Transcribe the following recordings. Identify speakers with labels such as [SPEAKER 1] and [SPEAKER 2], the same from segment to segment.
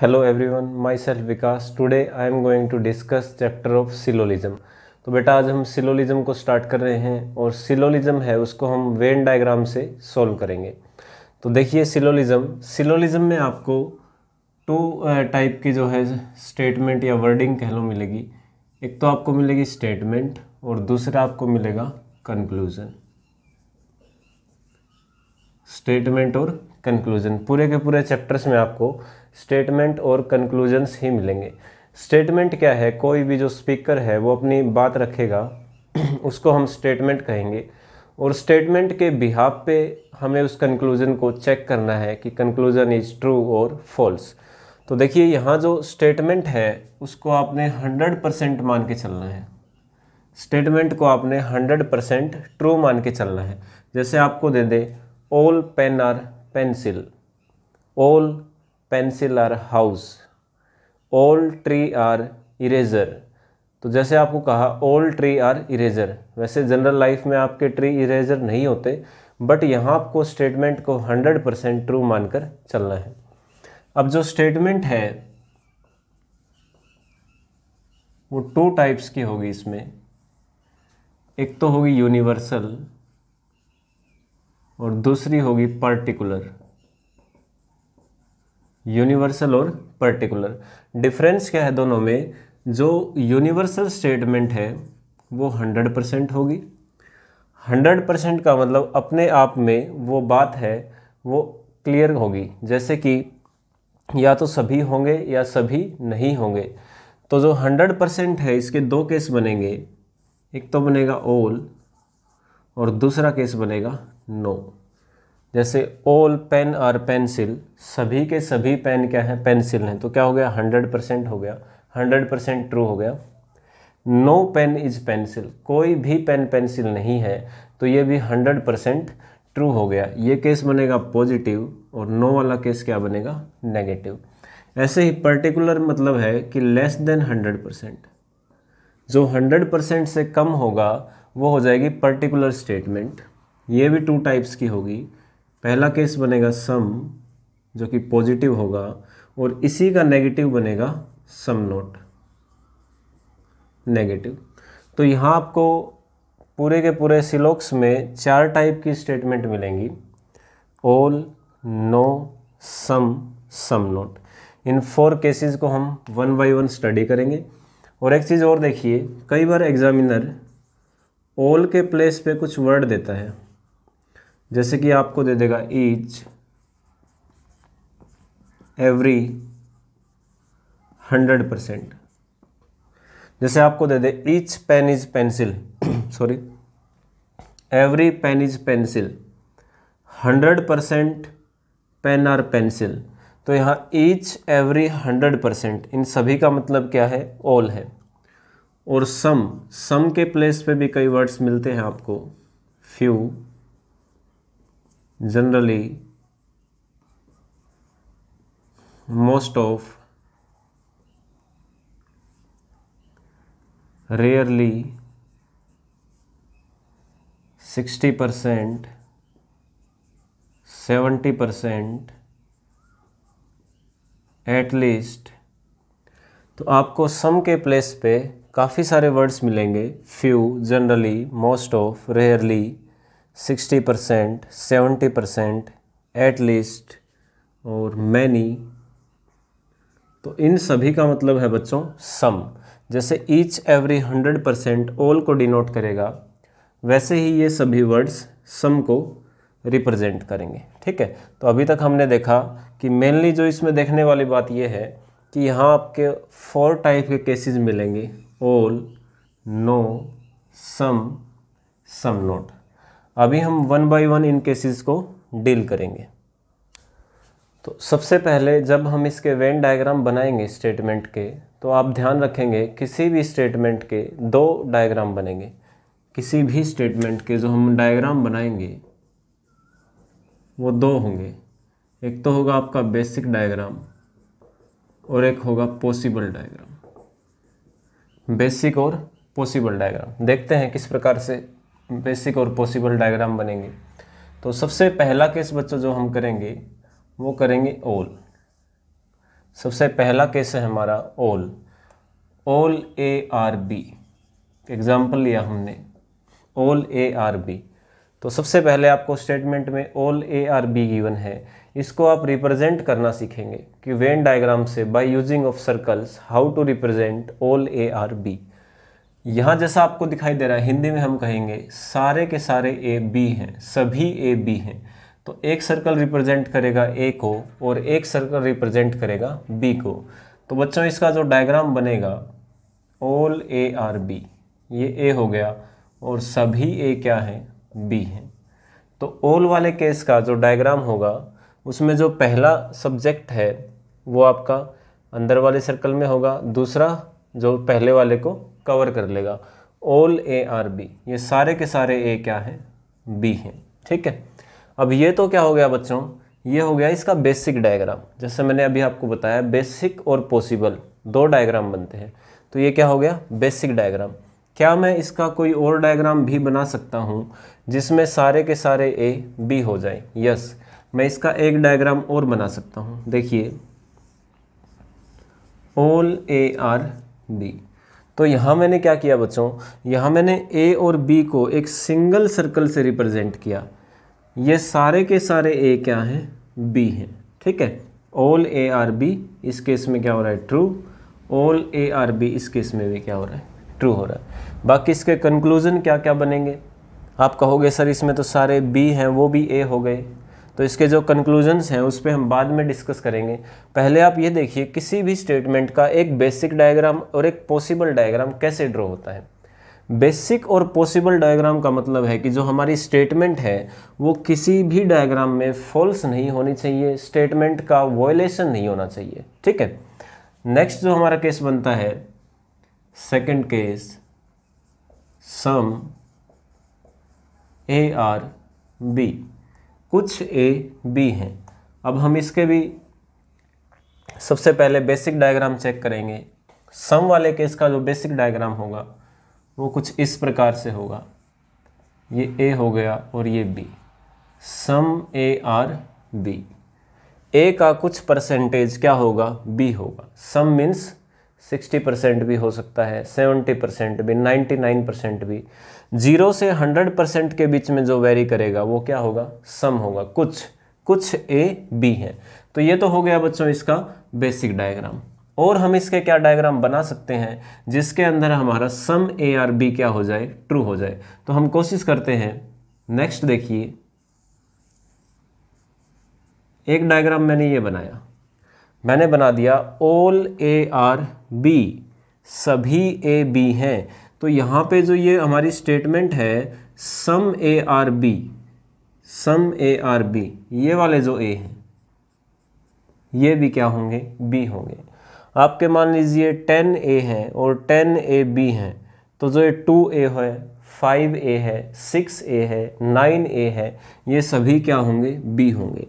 [SPEAKER 1] Hello everyone myself Vikas today I am going to discuss chapter of syllogism तो बेटा आज हम syllogism को स्टार्ट कर रहे हैं और सिलोलिज्म है उसको हम वेन डायग्राम से सॉल्व करेंगे तो देखिए सिलोलिज्म सिलोलिज्म में आपको टू टाइप की जो है स्टेटमेंट या वर्डिंग कह लो मिलेगी एक तो आपको मिलेगी स्टेटमेंट और दूसरा आपको मिलेगा कंक्लूजन स्टेटमेंट और कंक्लूजन पूरे के पूरे चैप्टर्स में आपको स्टेटमेंट और कंक्लूजन्स ही मिलेंगे स्टेटमेंट क्या है कोई भी जो स्पीकर है वो अपनी बात रखेगा उसको हम स्टेटमेंट कहेंगे और स्टेटमेंट के बिहाब पे हमें उस कंक्लूज़न को चेक करना है कि कंक्लूज़न इज़ ट्रू और फॉल्स तो देखिए यहाँ जो स्टेटमेंट है उसको आपने 100 परसेंट मान के चलना है स्टेटमेंट को आपने 100 परसेंट ट्रू मान के चलना है जैसे आपको दे दे all pen are pencil all pencil are house all tree are eraser तो जैसे आपको कहा ऑल ट्री आर इरेजर वैसे जनरल लाइफ में आपके ट्री इरेजर नहीं होते बट यहाँ आपको स्टेटमेंट को 100 परसेंट ट्रू मानकर चलना है अब जो स्टेटमेंट है वो टू टाइप्स की होगी इसमें एक तो होगी यूनिवर्सल और दूसरी होगी पर्टिकुलर यूनिवर्सल और पर्टिकुलर डिफरेंस क्या है दोनों में जो यूनिवर्सल स्टेटमेंट है वो हंड्रेड परसेंट होगी हंड्रेड परसेंट का मतलब अपने आप में वो बात है वो क्लियर होगी जैसे कि या तो सभी होंगे या सभी नहीं होंगे तो जो हंड्रेड परसेंट है इसके दो केस बनेंगे एक तो बनेगा ओल और दूसरा केस बनेगा नो no. जैसे ऑल पेन और पेंसिल सभी के सभी पेन क्या हैं पेंसिल हैं तो क्या हो गया हंड्रेड परसेंट हो गया हंड्रेड परसेंट ट्रू हो गया नो पेन इज पेंसिल कोई भी पेन पेंसिल नहीं है तो ये भी हंड्रेड परसेंट ट्रू हो गया ये केस बनेगा पॉजिटिव और नो वाला केस क्या बनेगा नेगेटिव ऐसे ही पर्टिकुलर मतलब है कि लेस देन हंड्रेड परसेंट जो हंड्रेड परसेंट से कम होगा वो हो जाएगी पर्टिकुलर स्टेटमेंट ये भी टू टाइप्स की होगी पहला केस बनेगा सम जो कि पॉजिटिव होगा और इसी का नेगेटिव बनेगा सम नोट नेगेटिव तो यहाँ आपको पूरे के पूरे सिलोक्स में चार टाइप की स्टेटमेंट मिलेंगी all no some some not इन फोर केसेस को हम वन बाय वन स्टडी करेंगे और एक चीज़ और देखिए कई बार एग्जामिनर ऑल के प्लेस पे कुछ वर्ड देता है जैसे कि आपको दे देगा ईच एवरी हंड्रेड परसेंट जैसे आपको दे दे each pen is pencil sorry every pen is pencil hundred percent pen are pencil तो यहाँ ईच एवरी हंड्रेड परसेंट इन सभी का मतलब क्या है ऑल है और सम सम के प्लेस पे भी कई वर्ड्स मिलते हैं आपको few generally most of rarely 60 percent 70 percent at least तो आपको सम के प्लेस पे काफ़ी सारे वर्ड्स मिलेंगे few generally most of rarely sixty percent seventy percent at least और मैनी तो इन सभी का मतलब है बच्चों सम जैसे each every hundred percent all को डिनोट करेगा वैसे ही ये सभी वर्ड्स सम को रिप्रेजेंट करेंगे ठीक है तो अभी तक हमने देखा कि मेनली जो इसमें देखने वाली बात ये है कि यहाँ आपके फोर टाइप के केसेस मिलेंगे all no some some not अभी हम वन बाय वन इन केसेस को डील करेंगे तो सबसे पहले जब हम इसके वेन डायग्राम बनाएंगे स्टेटमेंट के तो आप ध्यान रखेंगे किसी भी स्टेटमेंट के दो डायग्राम बनेंगे किसी भी स्टेटमेंट के जो हम डायग्राम बनाएंगे वो दो होंगे एक तो होगा आपका बेसिक डायग्राम और एक होगा पॉसिबल डायग्राम बेसिक और पॉसिबल डायग्राम देखते हैं किस प्रकार से बेसिक और पॉसिबल डायग्राम बनेंगे तो सबसे पहला केस बच्चों जो हम करेंगे वो करेंगे ओल सबसे पहला केस है हमारा ओल ओल ए आर बी एग्ज़ाम्पल लिया हमने ओल ए आर बी तो सबसे पहले आपको स्टेटमेंट में ओल ए आर बी गिवन है इसको आप रिप्रेजेंट करना सीखेंगे कि वेन डायग्राम से by using of circles how to represent all A are B यहाँ जैसा आपको दिखाई दे रहा है हिंदी में हम कहेंगे सारे के सारे ए बी हैं सभी ए बी हैं तो एक सर्कल रिप्रेजेंट करेगा ए को और एक सर्कल रिप्रेजेंट करेगा बी को तो बच्चों इसका जो डायग्राम बनेगा ऑल ए आर बी ये ए हो गया और सभी ए क्या हैं बी हैं तो ऑल वाले केस का जो डायग्राम होगा उसमें जो पहला सब्जेक्ट है वो आपका अंदर वाले सर्कल में होगा दूसरा जो पहले वाले को कवर कर लेगा ऑल ए आर बी ये सारे के सारे ए क्या है बी हैं ठीक है अब ये तो क्या हो गया बच्चों ये हो गया इसका बेसिक डायग्राम जैसे मैंने अभी आपको बताया बेसिक और पॉसिबल दो डायग्राम बनते हैं तो ये क्या हो गया बेसिक डायग्राम क्या मैं इसका कोई और डायग्राम भी बना सकता हूँ जिसमें सारे के सारे ए बी हो जाए यस मैं इसका एक डायग्राम और बना सकता हूँ देखिए ऑल ए आर बी तो यहाँ मैंने क्या किया बच्चों यहाँ मैंने ए और बी को एक सिंगल सर्कल से रिप्रेजेंट किया ये सारे के सारे ए क्या हैं बी हैं ठीक है ऑल ए आर बी इस केस में क्या हो रहा है true all A are B इस केस में भी क्या हो रहा है ट्रू हो रहा है बाकी इसके कंक्लूजन क्या क्या बनेंगे आप कहोगे सर इसमें तो सारे बी हैं वो भी ए हो गए तो इसके जो कंक्लूजन्स हैं उस पर हम बाद में डिस्कस करेंगे पहले आप ये देखिए किसी भी स्टेटमेंट का एक बेसिक डायग्राम और एक पॉसिबल डायग्राम कैसे ड्रॉ होता है बेसिक और पॉसिबल डायग्राम का मतलब है कि जो हमारी स्टेटमेंट है वो किसी भी डायग्राम में फॉल्स नहीं होनी चाहिए स्टेटमेंट का वॉयलेशन नहीं होना चाहिए ठीक है नेक्स्ट जो हमारा केस बनता है second case some A are B कुछ ए बी हैं अब हम इसके भी सबसे पहले बेसिक डायग्राम चेक करेंगे सम वाले केस का जो बेसिक डायग्राम होगा वो कुछ इस प्रकार से होगा ये ए हो गया और ये B some A are B A का कुछ परसेंटेज क्या होगा बी होगा सम मीन्स सिक्सटी परसेंट भी हो सकता है सेवेंटी परसेंट भी नाइन्टी नाइन परसेंट भी जीरो से हंड्रेड परसेंट के बीच में जो वेरी करेगा वो क्या होगा सम होगा कुछ कुछ ए बी है तो ये तो हो गया बच्चों इसका बेसिक डायग्राम और हम इसके क्या डायग्राम बना सकते हैं जिसके अंदर हमारा सम ए आर बी क्या हो जाए ट्रू हो जाए तो हम कोशिश करते हैं नेक्स्ट देखिए एक डायग्राम मैंने ये बनाया मैंने बना दिया ऑल ए आर बी सभी ए बी हैं तो यहाँ पे जो ये हमारी स्टेटमेंट है some A are B some A are B ये वाले जो ए हैं ये भी क्या होंगे बी होंगे आपके मान लीजिए टेन ए हैं और टेन ए बी हैं तो जो ये टू ए है फाइव ए है सिक्स ए है नाइन ए है ये सभी क्या होंगे बी होंगे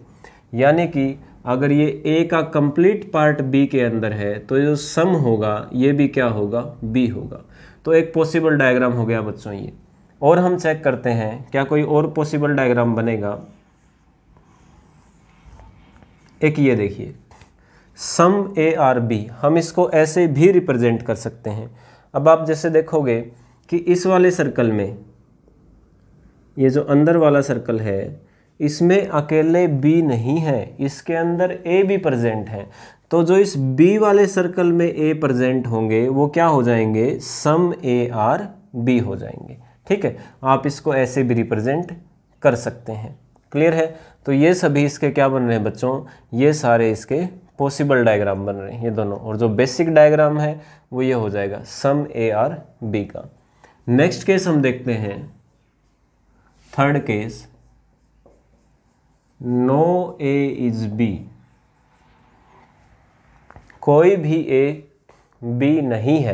[SPEAKER 1] यानी कि अगर ये ए का कंप्लीट पार्ट बी के अंदर है तो जो सम होगा ये भी क्या होगा बी होगा तो एक पॉसिबल डायग्राम हो गया बच्चों ये और हम चेक करते हैं क्या कोई और पॉसिबल डायग्राम बनेगा एक ये देखिए सम ए आर बी हम इसको ऐसे भी रिप्रेजेंट कर सकते हैं अब आप जैसे देखोगे कि इस वाले सर्कल में ये जो अंदर वाला सर्कल है इसमें अकेले बी नहीं है इसके अंदर ए भी प्रेजेंट है तो जो इस बी वाले सर्कल में ए प्रेजेंट होंगे वो क्या हो जाएंगे सम ए आर बी हो जाएंगे ठीक है आप इसको ऐसे भी रिप्रेजेंट कर सकते हैं क्लियर है तो ये सभी इसके क्या बन रहे हैं बच्चों ये सारे इसके पॉसिबल डायग्राम बन रहे हैं ये दोनों और जो बेसिक डायग्राम है वो ये हो जाएगा सम ए आर बी का नेक्स्ट केस हम देखते हैं third case no A is B कोई भी ए बी नहीं है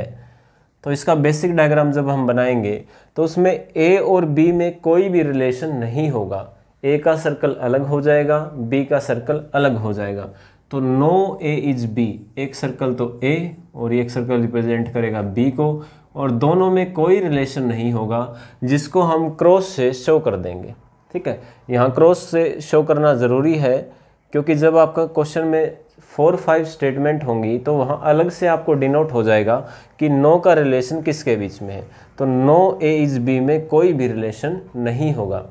[SPEAKER 1] तो इसका बेसिक डायग्राम जब हम बनाएंगे तो उसमें ए और बी में कोई भी रिलेशन नहीं होगा ए का सर्कल अलग हो जाएगा बी का सर्कल अलग हो जाएगा तो नो ए इज बी एक सर्कल तो ए और एक सर्कल रिप्रेजेंट करेगा बी को और दोनों में कोई रिलेशन नहीं होगा जिसको हम क्रॉस से शो कर देंगे ठीक है यहाँ क्रॉस से शो करना ज़रूरी है क्योंकि जब आपका क्वेश्चन में फोर फाइव स्टेटमेंट होंगी तो वहाँ अलग से आपको डिनोट हो जाएगा कि नो का रिलेशन किसके बीच में है तो नो ए इज़ बी में कोई भी रिलेशन नहीं होगा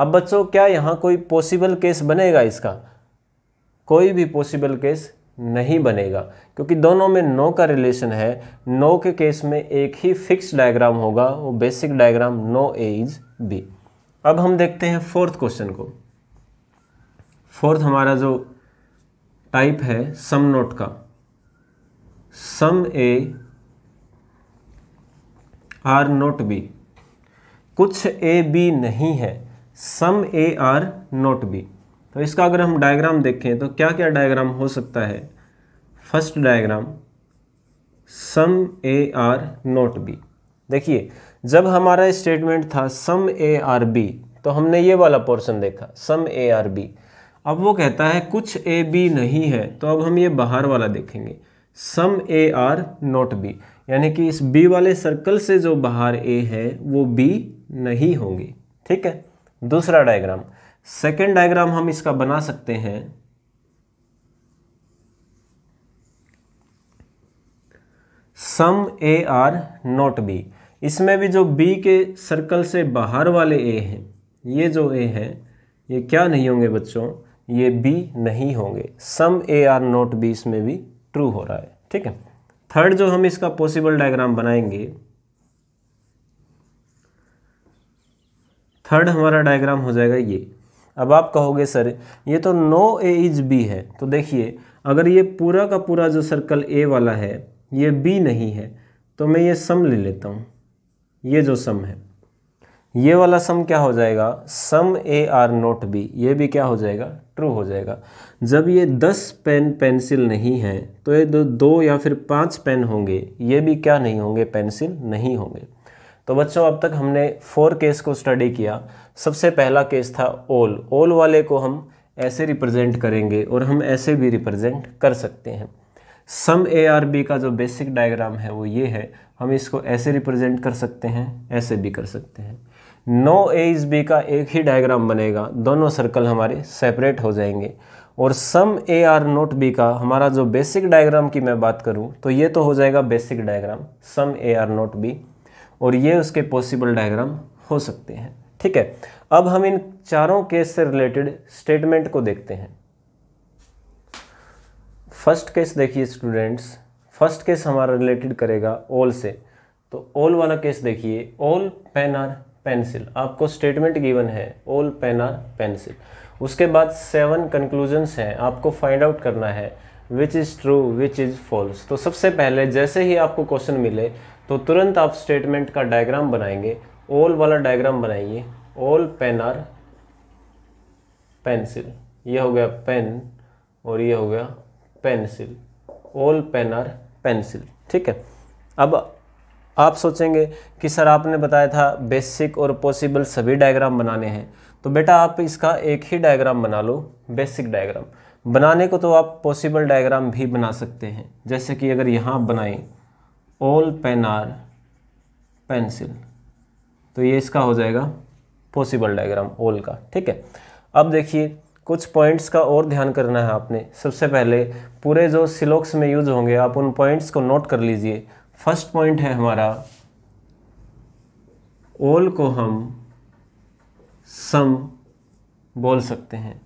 [SPEAKER 1] अब बच्चों क्या यहाँ कोई पॉसिबल केस बनेगा इसका कोई भी पॉसिबल केस नहीं बनेगा क्योंकि दोनों में नो का रिलेशन है नो के केस में एक ही फिक्स डायग्राम होगा वो basic diagram no A is B अब हम देखते हैं फोर्थ क्वेश्चन को फोर्थ हमारा जो टाइप है सम नोट का some A are not B कुछ ए बी नहीं है some A are not B तो इसका अगर हम डायग्राम देखें तो क्या क्या डायग्राम हो सकता है first diagram some A are not B देखिए जब हमारा स्टेटमेंट था सम ए आर बी तो हमने ये वाला पोर्शन देखा सम ए आर बी अब वो कहता है कुछ ए बी नहीं है तो अब हम ये बाहर वाला देखेंगे some A are not B यानी कि इस बी वाले सर्कल से जो बाहर ए है वो बी नहीं होंगे ठीक है दूसरा डायग्राम सेकेंड डायग्राम हम इसका बना सकते हैं some A are not B इसमें भी जो बी के सर्कल से बाहर वाले ए हैं ये जो ए हैं ये क्या नहीं होंगे बच्चों ये बी नहीं होंगे some A are not B इसमें भी ट्रू हो रहा है ठीक है थर्ड जो हम इसका पॉसिबल डायग्राम बनाएंगे थर्ड हमारा डायग्राम हो जाएगा ये अब आप कहोगे सर ये तो नो ए इज बी है तो देखिए अगर ये पूरा का पूरा जो सर्कल ए वाला है ये बी नहीं है तो मैं ये सम ले लेता हूँ ये जो सम है ये वाला सम क्या हो जाएगा some A are not B ये भी क्या हो जाएगा ट्रू हो जाएगा जब ये दस पेन पेंसिल नहीं है तो ये दो, दो या फिर पाँच पेन होंगे ये भी क्या नहीं होंगे पेंसिल नहीं होंगे तो बच्चों अब तक हमने फोर केस को स्टडी किया सबसे पहला केस था ओल ओल वाले को हम ऐसे रिप्रेजेंट करेंगे और हम ऐसे भी रिप्रेजेंट कर सकते हैं सम ए आर बी का जो बेसिक डायग्राम है वो ये है हम इसको ऐसे रिप्रेजेंट कर सकते हैं ऐसे भी कर सकते हैं नो ए इज़ बी का एक ही डायग्राम बनेगा दोनों सर्कल हमारे सेपरेट हो जाएंगे और some A are not B का हमारा जो बेसिक डायग्राम की मैं बात करूं तो ये तो हो जाएगा basic diagram some A are not B और ये उसके पॉसिबल डायग्राम हो सकते हैं ठीक है अब हम इन चारों केस से रिलेटेड स्टेटमेंट को देखते हैं फर्स्ट केस देखिए स्टूडेंट्स फर्स्ट केस हमारा रिलेटेड करेगा ऑल से तो ऑल वाला केस देखिए ऑल पेन आर पेंसिल आपको स्टेटमेंट गिवन है ऑल पेन आर पेंसिल उसके बाद सेवन कंक्लूजन्स हैं आपको फाइंड आउट करना है which is true which is false तो सबसे पहले जैसे ही आपको क्वेश्चन मिले तो तुरंत आप स्टेटमेंट का डायग्राम बनाएंगे ऑल वाला डायग्राम बनाइए ऑल पेन आर पेंसिल यह हो गया पेन और यह हो गया pencil all pen are pencil ठीक है अब आप सोचेंगे कि सर आपने बताया था बेसिक और पॉसिबल सभी डायग्राम बनाने हैं तो बेटा आप इसका एक ही डायग्राम बना लो बेसिक डायग्राम बनाने को तो आप पॉसिबल डायग्राम भी बना सकते हैं जैसे कि अगर यहाँ बनाएं ऑल पेन आर पेंसिल तो ये इसका हो जाएगा पॉसिबल डायग्राम ऑल का ठीक है अब देखिए कुछ पॉइंट्स का और ध्यान करना है आपने सबसे पहले पूरे जो सिलोक्स में यूज होंगे आप उन पॉइंट्स को नोट कर लीजिए फर्स्ट पॉइंट है हमारा ओल को हम सम बोल सकते हैं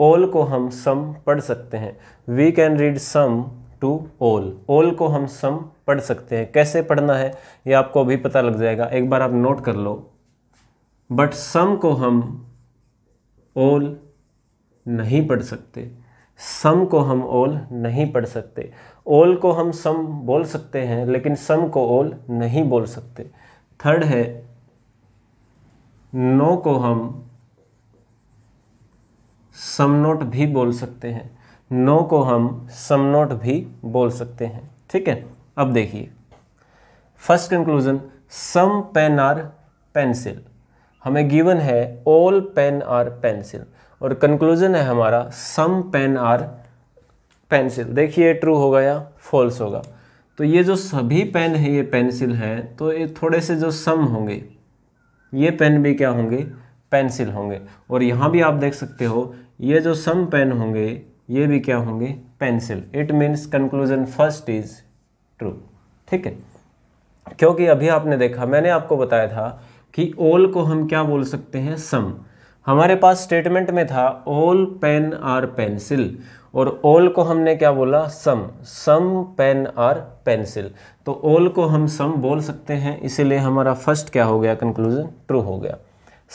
[SPEAKER 1] ओल को हम सम पढ़ सकते हैं we can read some to all all को हम सम पढ़ सकते हैं कैसे पढ़ना है ये आपको अभी पता लग जाएगा एक बार आप नोट कर लो बट सम को हम ओल नहीं पढ़ सकते सम को हम ओल नहीं पढ़ सकते ओल को हम सम बोल सकते हैं लेकिन सम को ओल नहीं बोल सकते थर्ड है नो को हम सम नोट भी बोल सकते हैं नो को हम सम नोट भी बोल सकते हैं ठीक है अब देखिए first conclusion some pen are pencil हमें गिवन है ऑल पेन आर पेंसिल और कंक्लूजन है हमारा सम पेन आर पेंसिल देखिए ट्रू होगा या फॉल्स होगा तो ये जो सभी पेन है ये पेंसिल हैं तो ये थोड़े से जो सम होंगे ये पेन भी क्या होंगे पेंसिल होंगे और यहाँ भी आप देख सकते हो ये जो सम पेन होंगे ये भी क्या होंगे pencil it means conclusion first is true ठीक है क्योंकि अभी आपने देखा मैंने आपको बताया था कि ओल को हम क्या बोल सकते हैं सम हमारे पास स्टेटमेंट में था ऑल पेन आर पेंसिल और ऑल को हमने क्या बोला some some pen are pencil तो ऑल को हम सम बोल सकते हैं इसीलिए हमारा फर्स्ट क्या हो गया कंक्लूजन ट्रू हो गया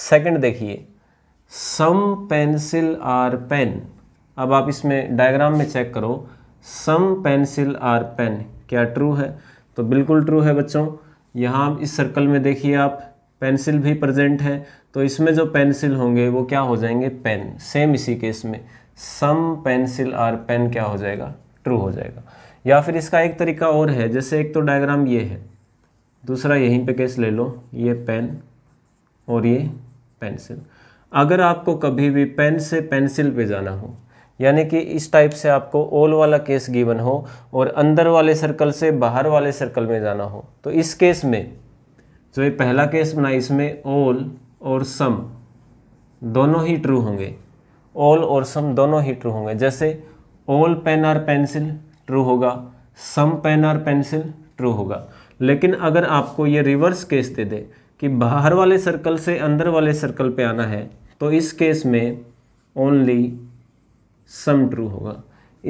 [SPEAKER 1] सेकंड देखिए सम पेंसिल आर पेन अब आप इसमें डायग्राम में चेक करो सम पेंसिल आर पेन क्या ट्रू है तो बिल्कुल ट्रू है बच्चों यहाँ इस सर्कल में देखिए आप पेंसिल भी प्रेजेंट है तो इसमें जो पेंसिल होंगे वो क्या हो जाएंगे पेन सेम इसी केस में सम पेंसिल आर पेन क्या हो जाएगा ट्रू हो जाएगा या फिर इसका एक तरीका और है जैसे एक तो डायग्राम ये है दूसरा यहीं पे केस ले लो ये पेन और ये पेंसिल अगर आपको कभी भी पेन से पेंसिल पे जाना हो यानी कि इस टाइप से आपको ओल वाला केस गिवन हो और अंदर वाले सर्कल से बाहर वाले सर्कल में जाना हो तो इस केस में जो ये पहला केस बना इसमें ओल और सम दोनों ही ट्रू होंगे ऑल और सम दोनों ही ट्रू होंगे जैसे all pen are pencil true होगा some pen are pencil true होगा लेकिन अगर आपको ये रिवर्स केस दे दे कि बाहर वाले सर्कल से अंदर वाले सर्कल पे आना है तो इस केस में ओनली सम ट्रू होगा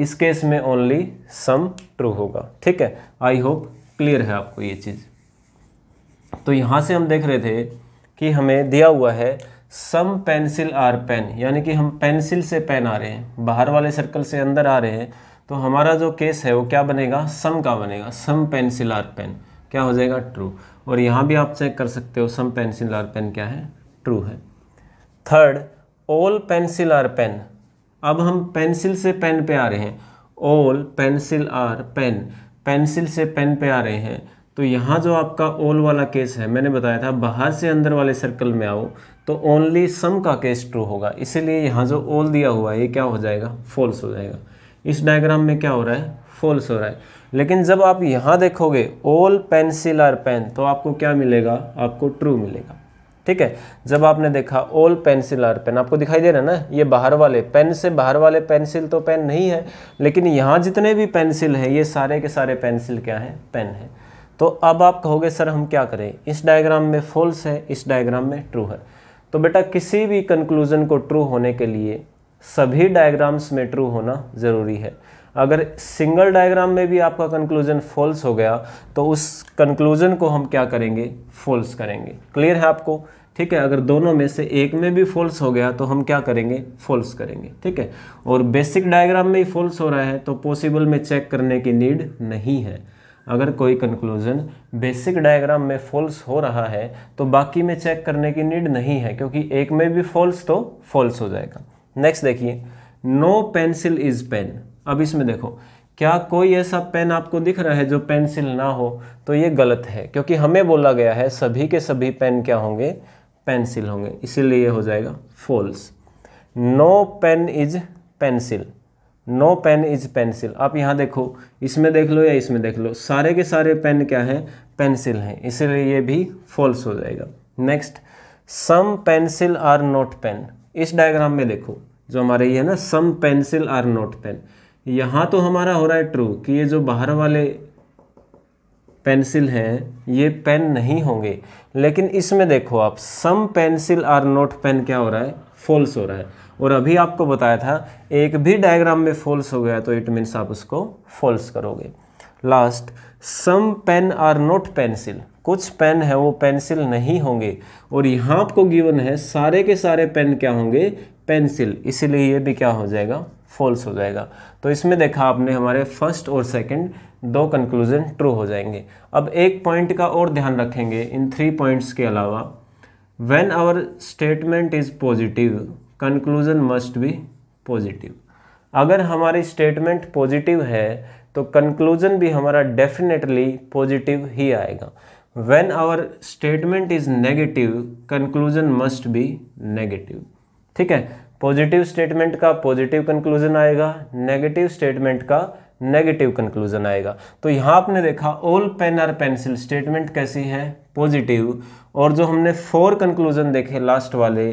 [SPEAKER 1] इस केस में ओनली सम ट्रू होगा ठीक है आई होप क्लियर है आपको ये चीज़ तो यहाँ से हम देख रहे थे कि हमें दिया हुआ है सम पेंसिल आर पेन यानी कि हम पेंसिल से पेन आ रहे हैं बाहर वाले सर्कल से अंदर आ रहे हैं तो हमारा जो केस है वो क्या बनेगा सम का बनेगा सम पेंसिल आर पेन क्या हो जाएगा ट्रू और यहाँ भी आप चेक कर सकते हो सम पेंसिल आर पेन क्या है ट्रू है third all pencil are pen अब हम पेंसिल से पेन पे आ रहे हैं all pencil are pen pencil से पेन पे आ रहे हैं तो यहाँ जो आपका ओल वाला केस है मैंने बताया था बाहर से अंदर वाले सर्कल में आओ तो ओनली सम का केस ट्रू होगा इसीलिए यहाँ जो ओल दिया हुआ है ये क्या हो जाएगा फॉल्स हो जाएगा इस डायग्राम में क्या हो रहा है फॉल्स हो रहा है लेकिन जब आप यहाँ देखोगे ओल पेंसिल आर पेन तो आपको क्या मिलेगा आपको ट्रू मिलेगा ठीक है जब आपने देखा ओल पेंसिल आर पेन आपको दिखाई दे रहा है ना ये बाहर वाले पेन से बाहर वाले पेंसिल तो पेन नहीं है लेकिन यहाँ जितने भी पेंसिल हैं ये सारे के सारे पेंसिल क्या हैं पेन है तो अब आप कहोगे सर हम क्या करें इस डायग्राम में फॉल्स है इस डायग्राम में ट्रू है तो बेटा किसी भी कंक्लूज़न को ट्रू होने के लिए सभी डायग्राम्स में ट्रू होना ज़रूरी है अगर सिंगल डायग्राम में भी आपका कंक्लूजन फॉल्स हो गया तो उस कंक्लूजन को हम क्या करेंगे फॉल्स करेंगे क्लियर है आपको ठीक है अगर दोनों में से एक में भी फॉल्स हो गया तो हम क्या करेंगे फॉल्स करेंगे ठीक है और बेसिक डायग्राम में ही फॉल्स हो रहा है तो पॉसिबल में चेक करने की नीड नहीं है अगर कोई कंक्लूज़न बेसिक डायग्राम में फॉल्स हो रहा है तो बाकी में चेक करने की नीड नहीं है क्योंकि एक में भी फॉल्स तो फॉल्स हो जाएगा नेक्स्ट देखिए नो पेंसिल इज़ पेन अब इसमें देखो क्या कोई ऐसा पेन आपको दिख रहा है जो पेंसिल ना हो तो ये गलत है क्योंकि हमें बोला गया है सभी के सभी पेन क्या होंगे पेंसिल होंगे इसीलिए हो जाएगा false no pen is pencil no pen is pencil आप यहाँ देखो इसमें देख लो या इसमें देख लो सारे के सारे पेन क्या हैं पेंसिल हैं इसलिए ये भी फॉल्स हो जाएगा next some pencil are not pen इस डायग्राम में देखो जो हमारे ये है ना some pencil are not pen यहाँ तो हमारा हो रहा है ट्रू कि ये जो बाहर वाले पेंसिल हैं ये पेन नहीं होंगे लेकिन इसमें देखो आप some pencil are not pen क्या हो रहा है फॉल्स हो रहा है और अभी आपको बताया था एक भी डायग्राम में फॉल्स हो गया तो इट मीन्स आप उसको फॉल्स करोगे last some pen are not pencil कुछ पेन है वो पेंसिल नहीं होंगे और यहाँ आपको गिवन है सारे के सारे पेन क्या होंगे पेंसिल इसीलिए ये भी क्या हो जाएगा फॉल्स हो जाएगा तो इसमें देखा आपने हमारे फर्स्ट और सेकंड दो कंक्लूजन ट्रू हो जाएंगे अब एक पॉइंट का और ध्यान रखेंगे इन थ्री पॉइंट्स के अलावा when our statement is positive conclusion must be positive अगर हमारी स्टेटमेंट पॉजिटिव है तो कंक्लूज़न भी हमारा डेफिनेटली पॉजिटिव ही आएगा when our statement is negative conclusion must be negative ठीक है पॉजिटिव स्टेटमेंट का पॉजिटिव कंक्लूजन आएगा नेगेटिव स्टेटमेंट का नेगेटिव कंक्लूजन आएगा तो यहाँ आपने देखा all pen are pencil statement कैसी है पॉजिटिव और जो हमने फोर कंक्लूजन देखे लास्ट वाले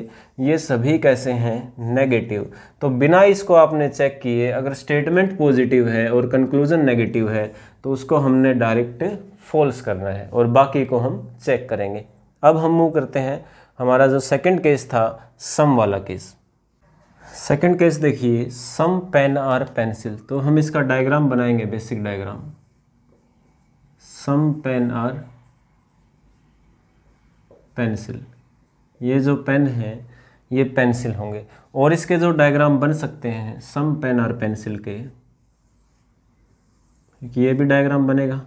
[SPEAKER 1] ये सभी कैसे हैं नेगेटिव तो बिना इसको आपने चेक किए अगर स्टेटमेंट पॉजिटिव है और कंक्लूजन नेगेटिव है तो उसको हमने डायरेक्ट फॉल्स करना है और बाकी को हम चेक करेंगे अब हम मूव करते हैं हमारा जो सेकंड केस था सम वाला केस सेकंड केस देखिए सम पेन आर पेंसिल तो हम इसका डायग्राम बनाएंगे basic diagram some pen are pencil ये जो पेन है ये पेंसिल होंगे और इसके जो डायग्राम बन सकते हैं सम पेन आर पेंसिल के ये भी डायग्राम बनेगा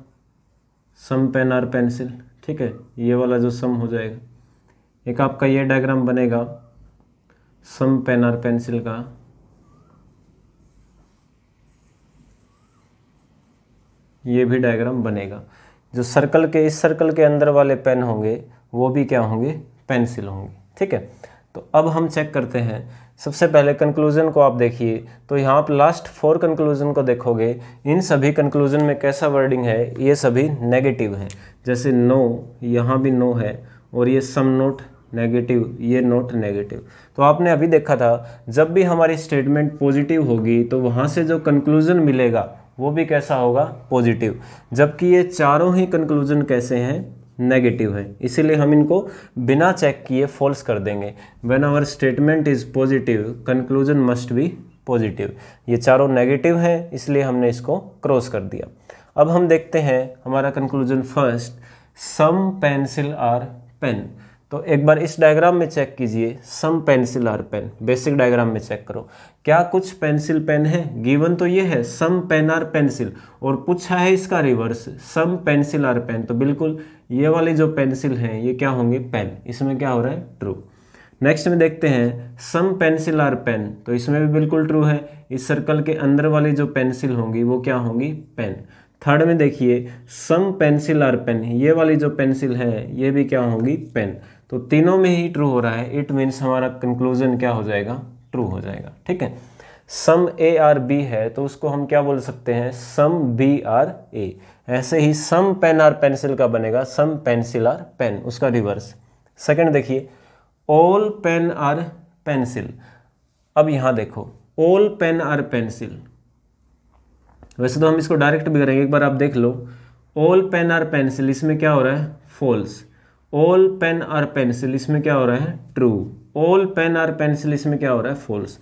[SPEAKER 1] सम पेन आर पेंसिल ठीक है ये वाला जो सम हो जाएगा एक आपका ये डायग्राम बनेगा सम पेन और पेंसिल का ये भी डायग्राम बनेगा जो सर्कल के इस सर्कल के अंदर वाले पेन होंगे वो भी क्या होंगे पेंसिल होंगे ठीक है तो अब हम चेक करते हैं सबसे पहले कंक्लूजन को आप देखिए तो यहाँ आप लास्ट फोर कंक्लूजन को देखोगे इन सभी कंक्लूजन में कैसा वर्डिंग है ये सभी नेगेटिव हैं जैसे नो यहाँ भी नो है और ये सम नोट नेगेटिव ये नोट नेगेटिव तो आपने अभी देखा था जब भी हमारी स्टेटमेंट पॉजिटिव होगी तो वहाँ से जो कंक्लूज़न मिलेगा वो भी कैसा होगा पॉजिटिव जबकि ये चारों ही कंक्लूज़न कैसे हैं नेगेटिव है इसीलिए हम इनको बिना चेक किए फॉल्स कर देंगे when our statement is positive conclusion must be positive ये चारों नेगेटिव हैं इसलिए हमने इसको क्रॉस कर दिया अब हम देखते हैं हमारा conclusion first some pencil are pen तो एक बार इस डायग्राम में चेक कीजिए सम पेंसिल और पेन बेसिक डायग्राम में चेक करो क्या कुछ पेंसिल पेन है गिवन तो ये है सम पेन आर पेंसिल और पूछा है इसका reverse some pencil are pen तो बिल्कुल ये वाली जो पेंसिल हैं ये क्या होंगे पेन इसमें क्या हो रहा है ट्रू नेक्स्ट में देखते हैं सम पेंसिल आर पेन तो इसमें भी बिल्कुल ट्रू है इस सर्कल के अंदर वाली जो पेंसिल होंगी वो क्या होंगी पेन थर्ड में देखिए सम पेंसिल आर पेन ये वाली जो पेंसिल है ये भी क्या होंगी पेन तो तीनों में ही ट्रू हो रहा है इट मीन्स हमारा कंक्लूजन क्या हो जाएगा ट्रू हो जाएगा ठीक है सम ए आर बी है तो उसको हम क्या बोल सकते हैं सम बी आर ए ऐसे ही सम पेन आर पेंसिल का बनेगा सम पेंसिल आर पेन उसका रिवर्स सेकंड देखिए ऑल पेन आर पेंसिल अब यहां देखो ऑल पेन आर पेंसिल वैसे तो हम इसको डायरेक्ट भी करेंगे एक बार आप देख लो ऑल पेन आर पेंसिल इसमें क्या हो रहा है false all pen are pencil इसमें क्या हो रहा है true all pen are pencil इसमें क्या हो रहा है फॉल्स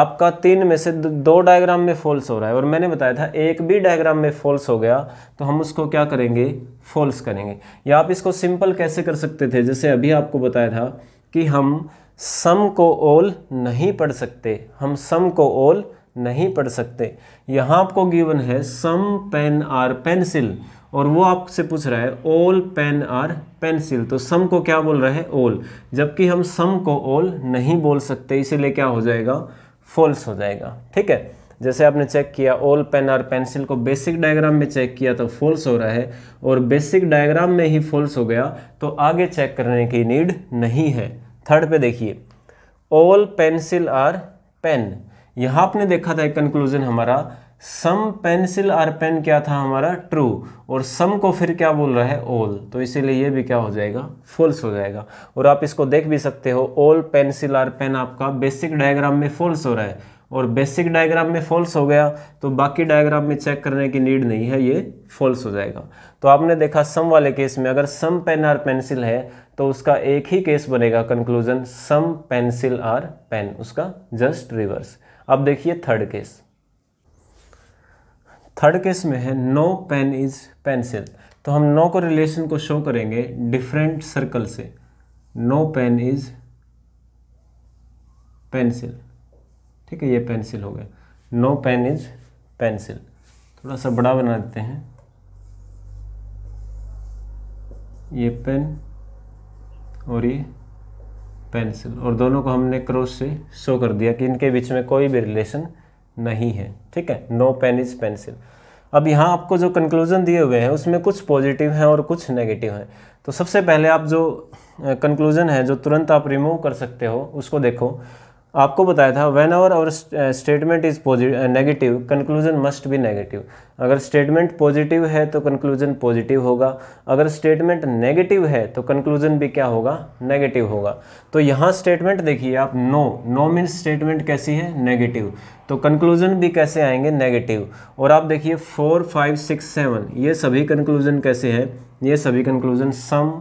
[SPEAKER 1] आपका तीन में से दो डायग्राम में फॉल्स हो रहा है और मैंने बताया था एक भी डायग्राम में फॉल्स हो गया तो हम उसको क्या करेंगे फॉल्स करेंगे या आप इसको सिंपल कैसे कर सकते थे जैसे अभी आपको बताया था कि हम सम को ऑल नहीं पढ़ सकते हम सम को ऑल नहीं पढ़ सकते यहाँ आपको गिवन है सम पेन आर पेंसिल और वो आपसे पूछ रहा है ओल पेन आर पेंसिल तो सम को क्या बोल रहा है ओल जबकि हम सम को ओल नहीं बोल सकते इसीलिए क्या हो जाएगा फॉल्स हो जाएगा ठीक है जैसे आपने चेक किया ओल पेन आर पेंसिल को बेसिक डायग्राम में चेक किया तो फॉल्स हो रहा है और बेसिक डायग्राम में ही फॉल्स हो गया तो आगे चेक करने की नीड नहीं है थर्ड पे देखिए ओल पेंसिल आर पेन यहाँ आपने देखा था एक कंक्लूजन हमारा सम पेंसिल आर पेन क्या था हमारा ट्रू और सम को फिर क्या बोल रहा है ओल तो इसीलिए ये भी क्या हो जाएगा फॉल्स हो जाएगा और आप इसको देख भी सकते हो ओल पेंसिल आर पेन आपका बेसिक डायग्राम में फॉल्स हो रहा है और बेसिक डायग्राम में फॉल्स हो गया तो बाकी डायग्राम में चेक करने की नीड नहीं है ये फॉल्स हो जाएगा तो आपने देखा सम वाले केस में अगर सम पेन आर पेंसिल है तो उसका एक ही केस बनेगा conclusion some pencil are pen उसका जस्ट रिवर्स अब देखिए थर्ड केस थर्ड केस में है नो पेन इज पेंसिल तो हम नो को रिलेशन को शो करेंगे डिफरेंट सर्कल से नो पेन इज पेंसिल ठीक है ये पेंसिल हो गया नो पेन इज पेंसिल थोड़ा सा बड़ा बना देते हैं ये पेन और ये पेंसिल और दोनों को हमने क्रॉस से शो कर दिया कि इनके बीच में कोई भी रिलेशन नहीं है ठीक है नो पेन इज़ पेंसिल अब यहाँ आपको जो कंक्लूज़न दिए हुए हैं उसमें कुछ पॉजिटिव हैं और कुछ नेगेटिव हैं तो सबसे पहले आप जो कंक्लूज़न है जो तुरंत आप रिमूव कर सकते हो उसको देखो आपको बताया था when our our statement is negative conclusion must be negative अगर स्टेटमेंट पॉजिटिव है तो कंक्लूजन पॉजिटिव होगा अगर स्टेटमेंट नेगेटिव है तो कंक्लूजन भी क्या होगा नेगेटिव होगा तो यहाँ स्टेटमेंट देखिए आप नो नो मीन्स स्टेटमेंट कैसी है नेगेटिव तो कंक्लूजन भी कैसे आएंगे नेगेटिव और आप देखिए फोर फाइव सिक्स सेवन ये सभी कंक्लूजन कैसे हैं ये सभी कंक्लूजन सम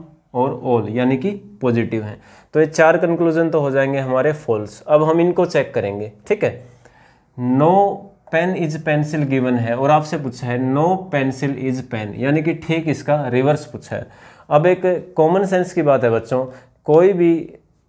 [SPEAKER 1] और ऑल यानी कि पॉजिटिव हैं तो ये चार कंक्लूजन तो हो जाएंगे हमारे फॉल्स अब हम इनको चेक करेंगे ठीक है no pen is pencil given है और आपसे पूछा है नो पेंसिल इज पेन यानी कि ठीक इसका रिवर्स पूछा है अब एक कॉमन सेंस की बात है बच्चों कोई भी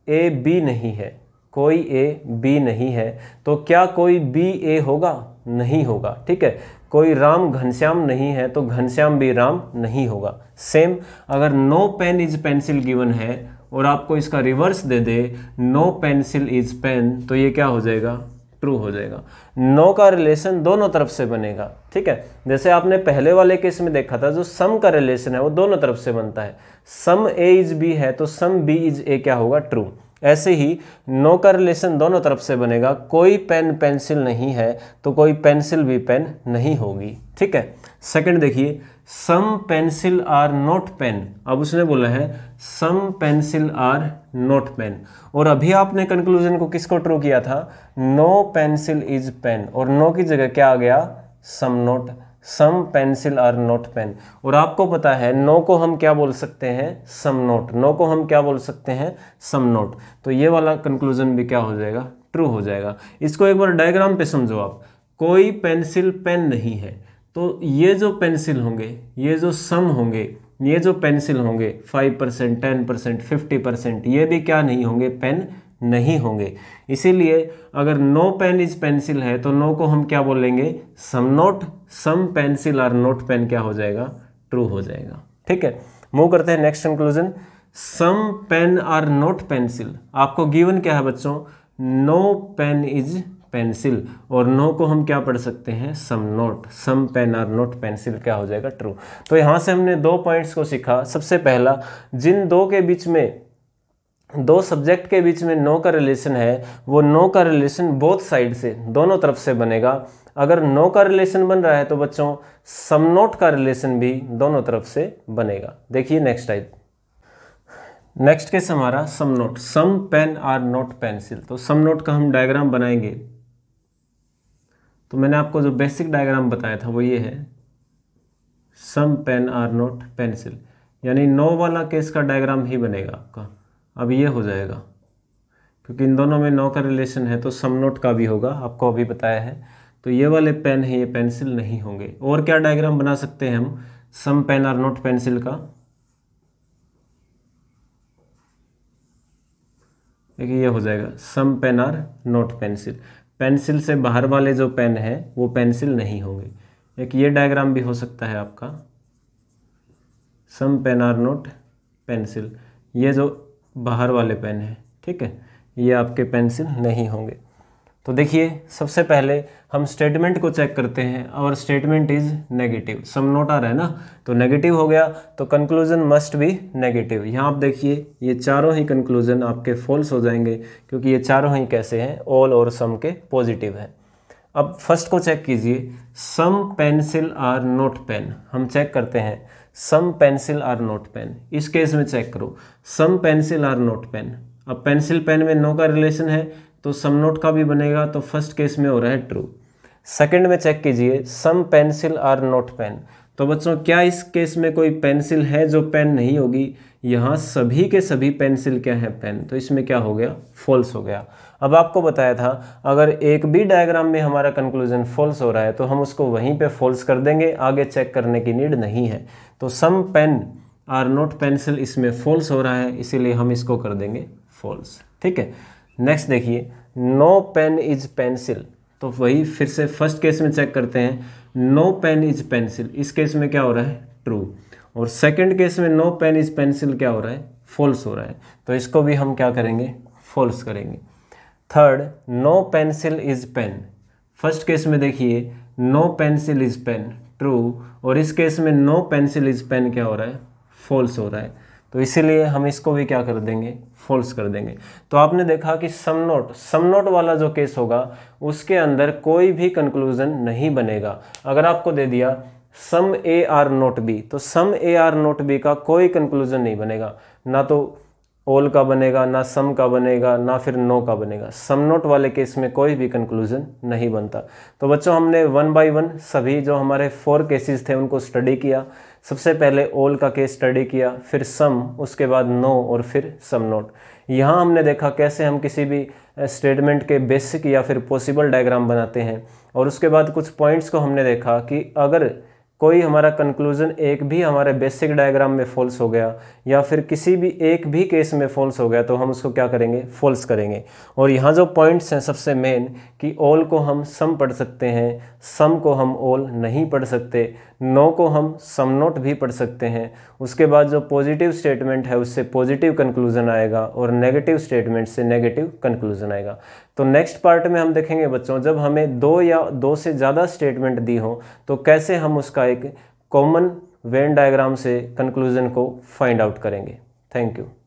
[SPEAKER 1] ए बी नहीं है कोई ए बी नहीं है तो क्या कोई बी ए होगा नहीं होगा ठीक है कोई राम घनश्याम नहीं है तो घनश्याम भी राम नहीं होगा सेम अगर no pen is pencil given है और आपको इसका रिवर्स दे दे नो पेंसिल इज पेन तो ये क्या हो जाएगा ट्रू हो जाएगा नो का रिलेशन दोनों तरफ से बनेगा ठीक है जैसे आपने पहले वाले केस में देखा था जो सम का रिलेशन है वो दोनों तरफ से बनता है सम ए इज बी है तो सम बी इज ए क्या होगा ट्रू ऐसे ही नो का रिलेशन दोनों तरफ से बनेगा कोई पेन पेंसिल नहीं है तो कोई पेंसिल भी पेन नहीं होगी ठीक है सेकंड देखिए some pencil are not pen अब उसने बोला है some pencil are not pen और अभी आपने कंक्लूजन को किसको ट्रू किया था नो पेंसिल इज पेन और नो की जगह क्या आ गया some not some pencil are not pen और आपको पता है नो को हम क्या बोल सकते हैं सम नोट नो को हम क्या बोल सकते हैं सम नोट तो ये वाला कंक्लूजन भी क्या हो जाएगा ट्रू हो जाएगा इसको एक बार डायग्राम पे समझो आप कोई पेंसिल पेन नहीं है तो ये जो पेंसिल होंगे ये जो सम होंगे ये जो पेंसिल होंगे five percent ten percent fifty percent ये भी क्या नहीं होंगे पेन नहीं होंगे इसीलिए अगर नो पेन इज पेंसिल है तो नो को हम क्या बोलेंगे सम नोट सम पेंसिल और नोट पेन क्या हो जाएगा ट्रू हो जाएगा ठीक है मूव करते हैं next conclusion some pen are not pencil आपको गिवन क्या है बच्चों नो पेन इज पेंसिल और नो को हम क्या पढ़ सकते हैं some not some pen are not pencil क्या हो जाएगा ट्रू तो यहाँ से हमने दो पॉइंट्स को सीखा सबसे पहला जिन दो के बीच में दो सब्जेक्ट के बीच में नो का रिलेशन है वो नो का रिलेशन बोथ साइड से दोनों तरफ से बनेगा अगर नो का रिलेशन बन रहा है तो बच्चों सम नोट का रिलेशन भी दोनों तरफ से बनेगा देखिए नेक्स्ट टाइप नेक्स्ट केस हमारा some not some pen are not pencil तो सम नोट का हम डायग्राम बनाएंगे तो मैंने आपको जो बेसिक डायग्राम बताया था वो ये है some pen are not pencil यानी नो वाला केस का डायग्राम ही बनेगा आपका अब ये हो जाएगा क्योंकि इन दोनों में नो का रिलेशन है तो सम नोट का भी होगा आपको अभी बताया है तो ये वाले पेन है ये पेंसिल नहीं होंगे और क्या डायग्राम बना सकते हैं हम some pen are not pencil का देखिए ये हो जाएगा some pen are not pencil pencil से बाहर वाले जो पेन है वो पेंसिल नहीं होंगे एक ये डायग्राम भी हो सकता है आपका some pen are not pencil ये जो बाहर वाले पेन है ठीक है ये आपके पेंसिल नहीं होंगे तो देखिए सबसे पहले हम स्टेटमेंट को चेक करते हैं और statement is negative some not आ रहा है ना तो नेगेटिव हो गया तो कंक्लूजन मस्ट भी नेगेटिव यहाँ आप देखिए ये चारों ही कंक्लूजन आपके फॉल्स हो जाएंगे क्योंकि ये चारों ही कैसे हैं ऑल और सम के पॉजिटिव हैं अब फर्स्ट को चेक कीजिए some pencil are not pen हम चेक करते हैं some pencil are not pen इस केस में चेक करो some pencil are not pen अब पेंसिल पेन में नो का रिलेशन है तो सम नोट का भी बनेगा तो फर्स्ट केस में हो रहा है ट्रू सेकंड में चेक कीजिए some pencil are not pen तो बच्चों क्या इस केस में कोई पेंसिल है जो पेन नहीं होगी यहाँ सभी के सभी पेंसिल क्या है पेन तो इसमें क्या हो गया फॉल्स हो गया अब आपको बताया था अगर एक भी डायग्राम में हमारा कंक्लूजन फॉल्स हो रहा है तो हम उसको वहीं पे फॉल्स कर देंगे आगे चेक करने की नीड नहीं है तो some pen are not pencil इसमें फॉल्स हो रहा है इसीलिए हम इसको कर देंगे फॉल्स ठीक है नेक्स्ट देखिए नो पेन इज पेंसिल तो वही फिर से फर्स्ट केस में चेक करते हैं नो पेन इज पेंसिल इस केस में क्या हो रहा है ट्रू और सेकंड केस में नो पेन इज पेंसिल क्या हो रहा है फॉल्स हो रहा है तो इसको भी हम क्या करेंगे फॉल्स करेंगे third no pencil is pen first case में देखिए no pencil is pen true और इस केस में नो पेंसिल इज पेन क्या हो रहा है फॉल्स हो रहा है तो इसीलिए हम इसको भी क्या कर देंगे फॉल्स कर देंगे तो आपने देखा कि सम नोट सम नोट वाला जो केस होगा उसके अंदर कोई भी कंक्लूजन नहीं बनेगा अगर आपको दे दिया some A are not B तो some A are not B का कोई कंक्लूजन नहीं बनेगा ना तो ओल का बनेगा ना सम का बनेगा ना फिर नो का बनेगा सम नोट वाले केस में कोई भी कंक्लूजन नहीं बनता तो बच्चों हमने वन बाय वन सभी जो हमारे फोर केसेस थे उनको स्टडी किया सबसे पहले ओल का केस स्टडी किया फिर सम उसके बाद नो और फिर सम नोट यहाँ हमने देखा कैसे हम किसी भी स्टेटमेंट के बेसिक या फिर पॉसिबल डायग्राम बनाते हैं और उसके बाद कुछ पॉइंट्स को हमने देखा कि अगर कोई हमारा कंक्लूज़न एक भी हमारे बेसिक डायग्राम में फॉल्स हो गया या फिर किसी भी एक भी केस में फॉल्स हो गया तो हम उसको क्या करेंगे फॉल्स करेंगे और यहाँ जो पॉइंट्स हैं सबसे मेन कि ऑल को हम सम पढ़ सकते हैं सम को हम ऑल नहीं पढ़ सकते नौ को हम सम नोट भी पढ़ सकते हैं उसके बाद जो पॉजिटिव स्टेटमेंट है उससे पॉजिटिव कंक्लूजन आएगा और नेगेटिव स्टेटमेंट से नेगेटिव कंक्लूजन आएगा तो नेक्स्ट पार्ट में हम देखेंगे बच्चों जब हमें दो या दो से ज़्यादा स्टेटमेंट दी हो तो कैसे हम उसका एक कॉमन वेन डायग्राम से कंक्लूजन को फाइंड आउट करेंगे थैंक यू